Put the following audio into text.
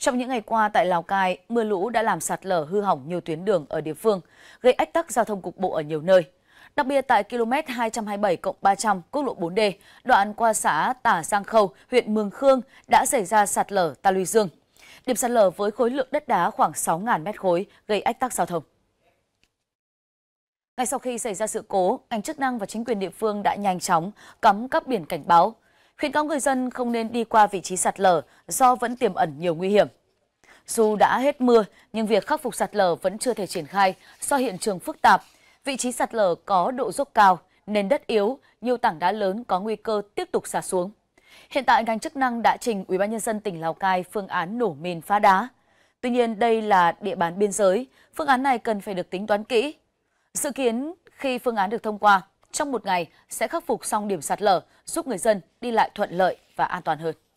Trong những ngày qua tại Lào Cai, mưa lũ đã làm sạt lở hư hỏng nhiều tuyến đường ở địa phương, gây ách tắc giao thông cục bộ ở nhiều nơi. Đặc biệt tại km 227 300 quốc lộ 4D, đoạn qua xã Tả Giang Khâu, huyện Mường Khương đã xảy ra sạt lở ta luy dương. Điểm sạt lở với khối lượng đất đá khoảng 6.000 mét khối gây ách tắc giao thông. Ngay sau khi xảy ra sự cố, ngành chức năng và chính quyền địa phương đã nhanh chóng cắm các biển cảnh báo, khuyên cáo người dân không nên đi qua vị trí sạt lở do vẫn tiềm ẩn nhiều nguy hiểm. Dù đã hết mưa, nhưng việc khắc phục sạt lở vẫn chưa thể triển khai do hiện trường phức tạp. Vị trí sạt lở có độ dốc cao, nền đất yếu, nhiều tảng đá lớn có nguy cơ tiếp tục xả xuống. Hiện tại ngành chức năng đã trình UBND tỉnh Lào Cai phương án nổ mìn phá đá. Tuy nhiên đây là địa bàn biên giới, phương án này cần phải được tính toán kỹ. Dự kiến khi phương án được thông qua, trong một ngày sẽ khắc phục xong điểm sạt lở, giúp người dân đi lại thuận lợi và an toàn hơn.